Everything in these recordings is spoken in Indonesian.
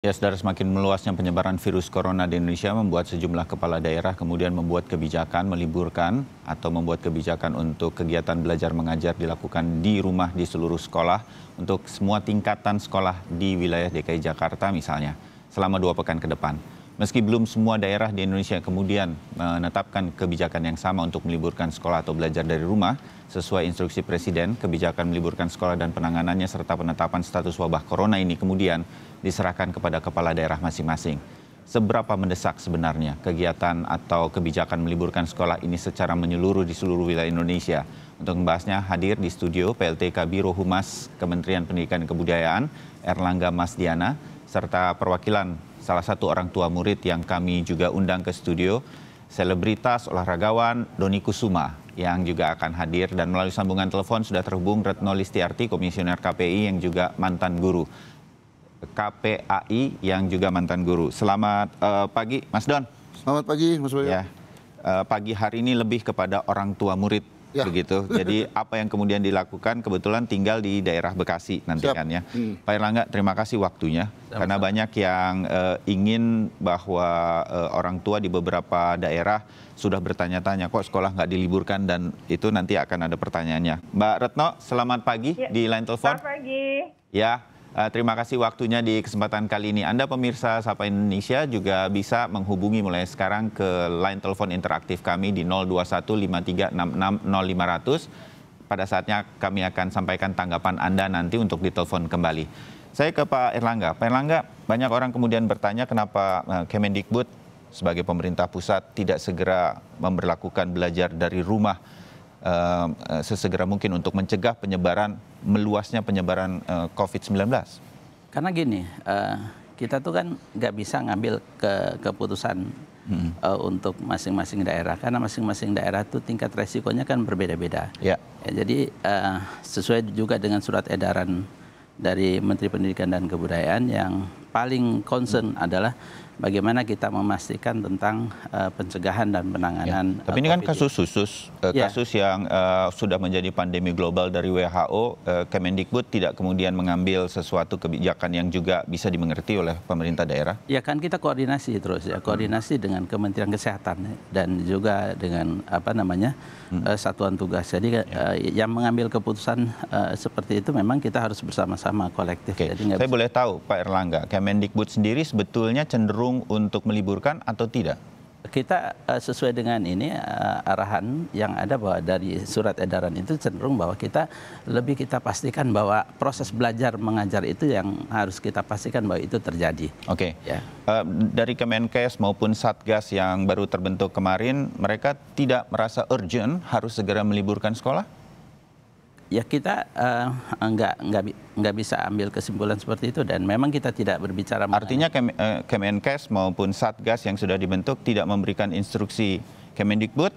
Ya, saudara, semakin meluasnya penyebaran virus corona di Indonesia membuat sejumlah kepala daerah kemudian membuat kebijakan meliburkan atau membuat kebijakan untuk kegiatan belajar mengajar dilakukan di rumah di seluruh sekolah untuk semua tingkatan sekolah di wilayah DKI Jakarta misalnya selama dua pekan ke depan. Meski belum semua daerah di Indonesia kemudian menetapkan kebijakan yang sama untuk meliburkan sekolah atau belajar dari rumah, sesuai instruksi Presiden, kebijakan meliburkan sekolah dan penanganannya serta penetapan status wabah corona ini kemudian diserahkan kepada kepala daerah masing-masing. Seberapa mendesak sebenarnya kegiatan atau kebijakan meliburkan sekolah ini secara menyeluruh di seluruh wilayah Indonesia? Untuk membahasnya hadir di studio PLT Kabiro Humas Kementerian Pendidikan dan Kebudayaan Erlangga Masdiana serta perwakilan salah satu orang tua murid yang kami juga undang ke studio, selebritas olahragawan Doni Kusuma yang juga akan hadir dan melalui sambungan telepon sudah terhubung Retno Listiarti, komisioner KPI yang juga mantan guru. KPAI yang juga mantan guru. Selamat uh, pagi, Mas Don. Selamat pagi, Mas Bayu. Ya, uh, pagi hari ini lebih kepada orang tua murid ya. begitu. Jadi apa yang kemudian dilakukan kebetulan tinggal di daerah Bekasi nantikannya. Hmm. Pak Erlangga, terima kasih waktunya Sama. karena banyak yang uh, ingin bahwa uh, orang tua di beberapa daerah sudah bertanya-tanya kok sekolah nggak diliburkan dan itu nanti akan ada pertanyaannya. Mbak Retno, selamat pagi ya. di line telepon. Selamat pagi. Ya, Uh, terima kasih waktunya di kesempatan kali ini. Anda pemirsa Sapa Indonesia juga bisa menghubungi mulai sekarang ke line telepon interaktif kami di 02153660500. Pada saatnya kami akan sampaikan tanggapan Anda nanti untuk ditelepon kembali. Saya ke Pak Erlangga. Pak Erlangga, banyak orang kemudian bertanya kenapa eh, Kemendikbud sebagai pemerintah pusat tidak segera memperlakukan belajar dari rumah Um, uh, sesegera mungkin untuk mencegah penyebaran meluasnya penyebaran uh, COVID-19? Karena gini, uh, kita tuh kan nggak bisa ngambil ke keputusan hmm. untuk masing-masing daerah karena masing-masing daerah tuh tingkat resikonya kan berbeda-beda. Ya. Ya, jadi sesuai juga dengan surat edaran dari Menteri Pendidikan dan Kebudayaan yang paling concern hmm. adalah bagaimana kita memastikan tentang uh, pencegahan dan penanganan. Ya. Tapi eh, ini kan kasus khusus, uh, ya. kasus yang uh, sudah menjadi pandemi global dari WHO, uh, Kemendikbud tidak kemudian mengambil sesuatu kebijakan yang juga bisa dimengerti oleh pemerintah daerah. Ya kan kita koordinasi terus ya, hmm. koordinasi hmm. dengan Kementerian Kesehatan dan juga dengan apa namanya hmm. uh, satuan tugas. Jadi ya. yang mengambil keputusan uh, seperti itu memang kita harus bersama-sama kolektif. Okay. Jadi Saya bisa... boleh tahu Pak Erlangga, Kemendikbud sendiri sebetulnya cenderung mendukung untuk meliburkan atau tidak? Kita eh, sesuai dengan ini eh, arahan yang ada bahwa dari surat edaran itu cenderung bahwa kita lebih kita pastikan bahwa proses belajar mengajar itu yang harus kita pastikan bahwa itu terjadi. Oke. Okay. Ya. Eh, dari Kemenkes maupun Satgas yang baru terbentuk kemarin, mereka tidak merasa urgent harus segera meliburkan sekolah? ya kita uh, eh, nggak nggak nggak bisa ambil kesimpulan seperti itu dan memang kita tidak berbicara artinya eh, Kemenkes maupun Satgas yang sudah dibentuk tidak memberikan instruksi Kemendikbud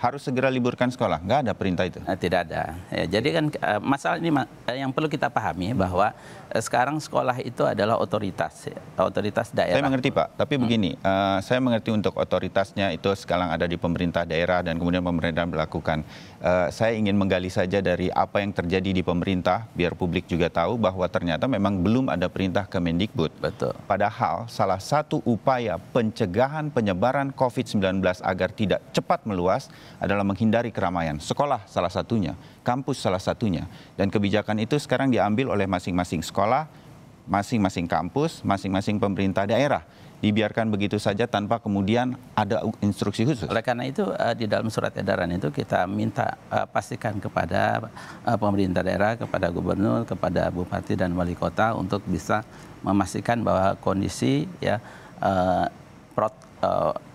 harus segera liburkan sekolah. Nggak ada perintah itu. Eh, tidak ada. Ya, jadi kan eh, masalah ini eh, yang perlu kita pahami bahwa sekarang sekolah itu adalah otoritas, ya, otoritas daerah. Saya mengerti Pak, tapi hmm. begini, uh, saya mengerti untuk otoritasnya itu sekarang ada di pemerintah daerah dan kemudian pemerintah melakukan. Uh, saya ingin menggali saja dari apa yang terjadi di pemerintah, biar publik juga tahu bahwa ternyata memang belum ada perintah Kemendikbud. Betul. Padahal salah satu upaya pencegahan penyebaran COVID-19 agar tidak cepat meluas adalah menghindari keramaian. Sekolah salah satunya, kampus salah satunya. Dan kebijakan itu sekarang diambil oleh masing-masing sekolah, masing-masing kampus, masing-masing pemerintah daerah. Dibiarkan begitu saja tanpa kemudian ada instruksi khusus. Oleh karena itu eh, di dalam surat edaran itu kita minta eh, pastikan kepada eh, pemerintah daerah, kepada gubernur, kepada bupati dan wali kota untuk bisa memastikan bahwa kondisi ya prot,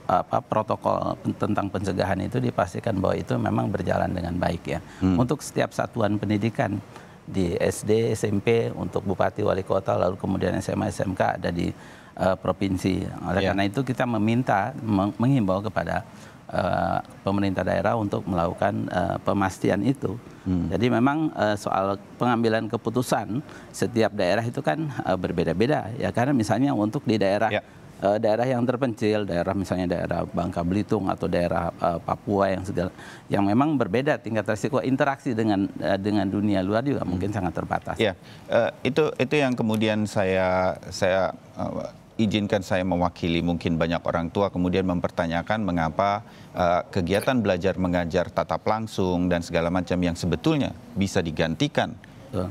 apa protokol tentang pencegahan itu dipastikan bahwa itu memang berjalan dengan baik ya. Hmm. Untuk setiap satuan pendidikan di SD, SMP untuk bupati, wali kota, lalu kemudian SMA, SMK ada di uh, provinsi. Oleh yeah. karena itu kita meminta meng menghimbau kepada uh, pemerintah daerah untuk melakukan uh, pemastian itu. Hmm. Jadi memang uh, soal pengambilan keputusan setiap daerah itu kan uh, berbeda-beda ya karena misalnya untuk di daerah yeah uh, daerah yang terpencil, daerah misalnya daerah Bangka Belitung atau daerah uh, Papua yang segala yang memang berbeda tingkat resiko interaksi dengan uh, dengan dunia luar juga hmm. mungkin sangat terbatas. Ya, uh, itu itu yang kemudian saya saya uh, izinkan saya mewakili mungkin banyak orang tua kemudian mempertanyakan mengapa uh, kegiatan belajar mengajar tatap langsung dan segala macam yang sebetulnya bisa digantikan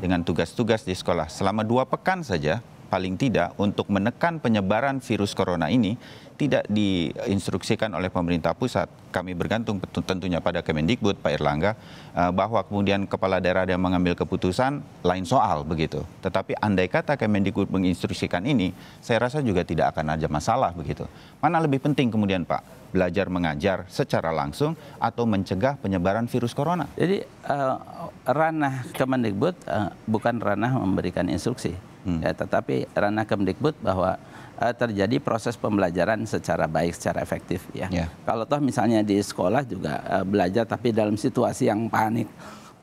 dengan tugas-tugas di sekolah selama dua pekan saja paling tidak untuk menekan penyebaran virus corona ini tidak diinstruksikan oleh pemerintah pusat. Kami bergantung tentunya pada Kemendikbud, Pak Erlangga, eh, bahwa kemudian kepala daerah yang mengambil keputusan lain soal begitu. Tetapi andai kata Kemendikbud menginstruksikan ini, saya rasa juga tidak akan ada masalah begitu. Mana lebih penting kemudian Pak, belajar mengajar secara langsung atau mencegah penyebaran virus corona? Jadi uh, ranah Kemendikbud uh, bukan ranah memberikan instruksi Hmm. Ya, tetapi ranah Kemdikbud bahwa uh, terjadi proses pembelajaran secara baik, secara efektif. Ya. Yeah. Kalau toh misalnya di sekolah juga uh, belajar tapi dalam situasi yang panik,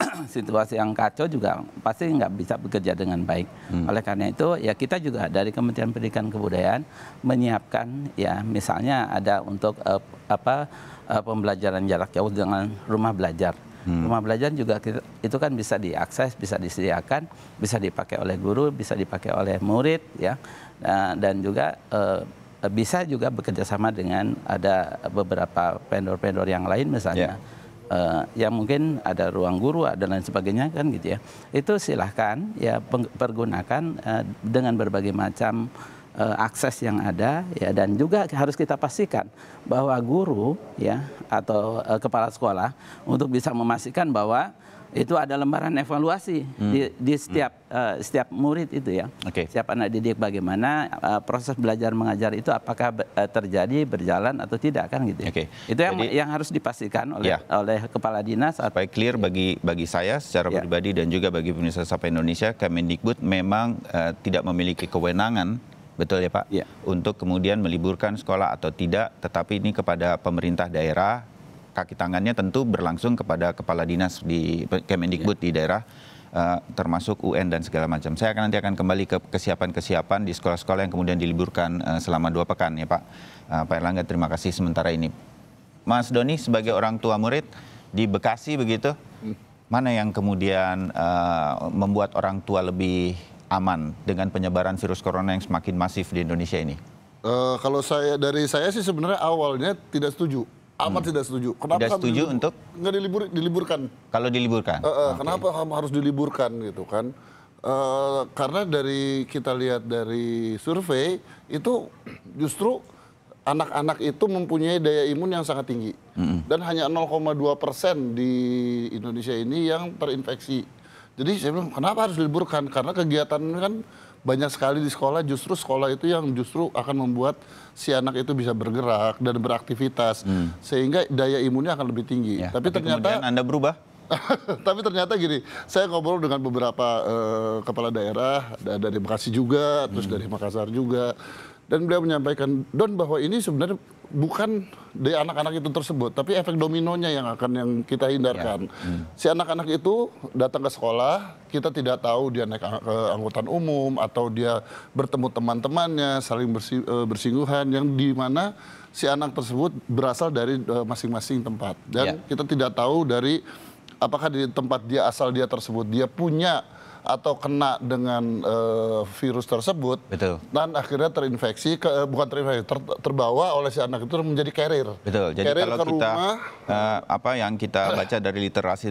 situasi yang kacau juga pasti nggak bisa bekerja dengan baik. Hmm. Oleh karena itu ya kita juga dari Kementerian Pendidikan Kebudayaan menyiapkan ya misalnya ada untuk uh, apa pembelajaran jarak jauh dengan rumah belajar. Hmm. Rumah belajar juga kita, itu kan bisa diakses, bisa disediakan, bisa dipakai oleh guru, bisa dipakai oleh murid, ya, nah, dan juga eh, bisa juga bekerjasama dengan ada beberapa vendor-vendor yang lain misalnya. Yeah. Ya. Uh, ya mungkin ada ruang guru dan lain sebagainya kan gitu ya itu silahkan ya pergunakan uh, dengan berbagai macam Eh, akses yang ada ya dan juga harus kita pastikan bahwa guru ya atau uh, kepala sekolah untuk bisa memastikan bahwa itu ada lembaran evaluasi hmm. di, di hmm. setiap hmm. uh, setiap murid itu ya okay. setiap anak didik bagaimana uh, proses belajar mengajar itu apakah uh, terjadi berjalan atau tidak kan gitu ya. okay. itu yang Jadi, yang harus dipastikan oleh ya. oleh kepala dinas supaya clear bagi bagi saya secara ya. pribadi dan juga bagi pemirsa Sapa Indonesia Kemendikbud memang uh, tidak memiliki kewenangan betul ya Pak, ya. untuk kemudian meliburkan sekolah atau tidak, tetapi ini kepada pemerintah daerah, kaki tangannya tentu berlangsung kepada kepala dinas di Kemendikbud ya. di daerah, Uh, termasuk UN dan segala macam. Saya akan nanti akan kembali ke kesiapan-kesiapan di sekolah-sekolah yang kemudian diliburkan uh, selama dua pekan ya Pak. Uh, Pak Erlangga terima kasih sementara ini. Mas Doni sebagai orang tua murid di Bekasi begitu, hmm. mana yang kemudian uh, membuat orang tua lebih aman dengan penyebaran virus corona yang semakin masif di Indonesia ini? Uh, kalau saya dari saya sih sebenarnya awalnya tidak setuju amat hmm. tidak setuju. Kenapa tidak setuju dilibur, untuk nggak dilibur, diliburkan? Kalau diliburkan, uh, eh, uh, eh, okay. kenapa harus diliburkan gitu kan? Uh, karena dari kita lihat dari survei itu justru anak-anak itu mempunyai daya imun yang sangat tinggi hmm. dan hanya 0,2 persen di Indonesia ini yang terinfeksi jadi saya bilang kenapa harus diliburkan? Karena kegiatan kan banyak sekali di sekolah justru sekolah itu yang justru akan membuat si anak itu bisa bergerak dan beraktivitas hmm. sehingga daya imunnya akan lebih tinggi. Ya, tapi, tapi ternyata Anda berubah. tapi ternyata gini, saya ngobrol dengan beberapa uh, kepala daerah dari Bekasi juga, hmm. terus dari Makassar juga dan beliau menyampaikan don bahwa ini sebenarnya bukan dari anak-anak itu tersebut, tapi efek dominonya yang akan yang kita hindarkan. Ya. Hmm. Si anak-anak itu datang ke sekolah, kita tidak tahu dia naik ke angkutan umum atau dia bertemu teman-temannya, saling e, bersinggungan yang di mana si anak tersebut berasal dari e, masing-masing tempat dan ya. kita tidak tahu dari apakah di tempat dia asal dia tersebut dia punya atau kena dengan uh, virus tersebut Betul. dan akhirnya terinfeksi ke, eh, bukan terinfeksi ter, terbawa oleh si anak itu menjadi carrier. Betul. Jadi carrier kalau ke kita rumah, uh, apa yang kita baca dari literasi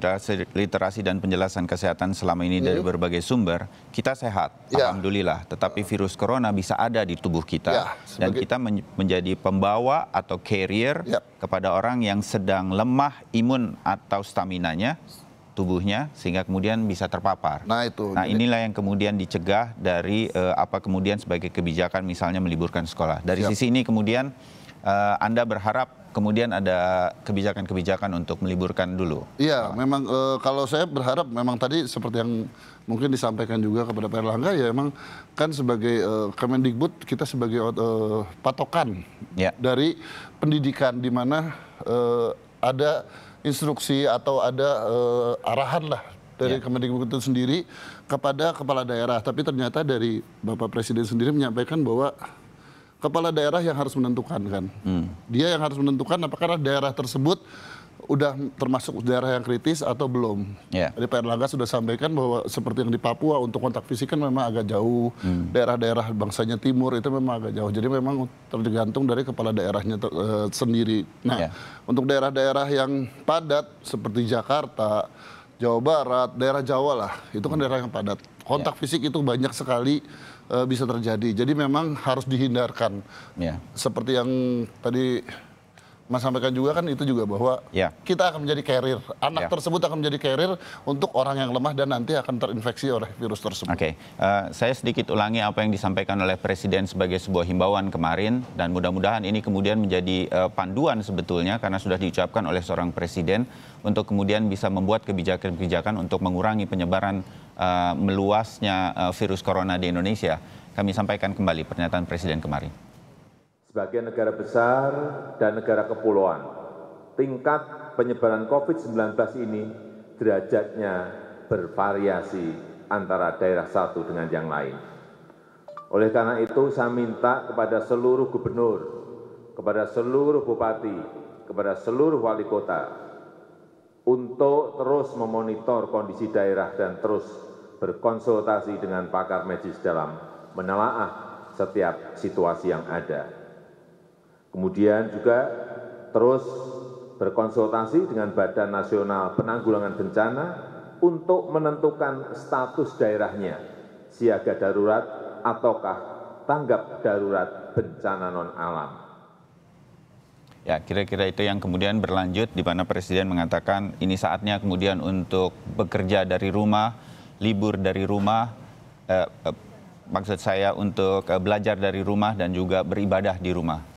literasi dan penjelasan kesehatan selama ini hmm. dari berbagai sumber, kita sehat ya. alhamdulillah, tetapi virus corona bisa ada di tubuh kita ya, sebagai... dan kita men menjadi pembawa atau carrier ya. kepada orang yang sedang lemah imun atau staminanya tubuhnya sehingga kemudian bisa terpapar. Nah itu. Nah inilah yang kemudian dicegah dari uh, apa kemudian sebagai kebijakan misalnya meliburkan sekolah. Dari Siap. sisi ini kemudian uh, Anda berharap kemudian ada kebijakan-kebijakan untuk meliburkan dulu. Iya, memang e, kalau saya berharap memang tadi seperti yang mungkin disampaikan juga kepada Pak Erlangga ya memang kan sebagai e, Kemendikbud kita sebagai e, patokan ya. dari pendidikan di mana e, ada instruksi atau ada uh, arahan lah dari ya. Kemendikbud itu sendiri kepada kepala daerah. Tapi ternyata dari Bapak Presiden sendiri menyampaikan bahwa kepala daerah yang harus menentukan kan. Hmm. Dia yang harus menentukan apakah daerah tersebut udah termasuk daerah yang kritis atau belum. Yeah. Jadi Pak Erlangga sudah sampaikan bahwa seperti yang di Papua untuk kontak fisik kan memang agak jauh. Hmm. Daerah-daerah hmm. bangsanya timur itu memang agak jauh. Jadi memang tergantung dari kepala daerahnya ter, uh, sendiri. Nah, yeah. untuk daerah-daerah yang padat seperti Jakarta, Jawa Barat, daerah Jawa lah, itu kan hmm. daerah yang padat. Kontak yeah. fisik itu banyak sekali uh, bisa terjadi. Jadi memang harus dihindarkan. Yeah. Seperti yang tadi Mas sampaikan juga kan itu juga bahwa ya. kita akan menjadi carrier. Anak ya. tersebut akan menjadi carrier untuk orang yang lemah dan nanti akan terinfeksi oleh virus tersebut. Oke, okay. uh, eh, saya sedikit ulangi apa yang disampaikan oleh Presiden sebagai sebuah himbauan kemarin dan mudah-mudahan ini kemudian menjadi uh, panduan sebetulnya karena sudah diucapkan oleh seorang Presiden untuk kemudian bisa membuat kebijakan-kebijakan untuk mengurangi penyebaran uh, meluasnya uh, virus corona di Indonesia. Kami sampaikan kembali pernyataan Presiden kemarin sebagai negara besar dan negara kepulauan tingkat penyebaran covid 19 ini derajatnya bervariasi antara daerah satu dengan yang lain. Oleh karena itu, saya minta kepada seluruh gubernur, kepada seluruh bupati, kepada seluruh wali kota, untuk terus memonitor kondisi daerah dan terus berkonsultasi dengan pakar medis dalam menelaah setiap situasi yang ada kemudian juga terus berkonsultasi dengan badan nasional penanggulangan bencana untuk menentukan status daerahnya siaga darurat ataukah tanggap darurat bencana non-alam. Ya, kira-kira itu yang kemudian berlanjut di mana Presiden mengatakan ini saatnya kemudian untuk bekerja dari rumah, libur dari rumah, eh, eh, maksud saya untuk eh, belajar dari rumah dan juga beribadah di rumah.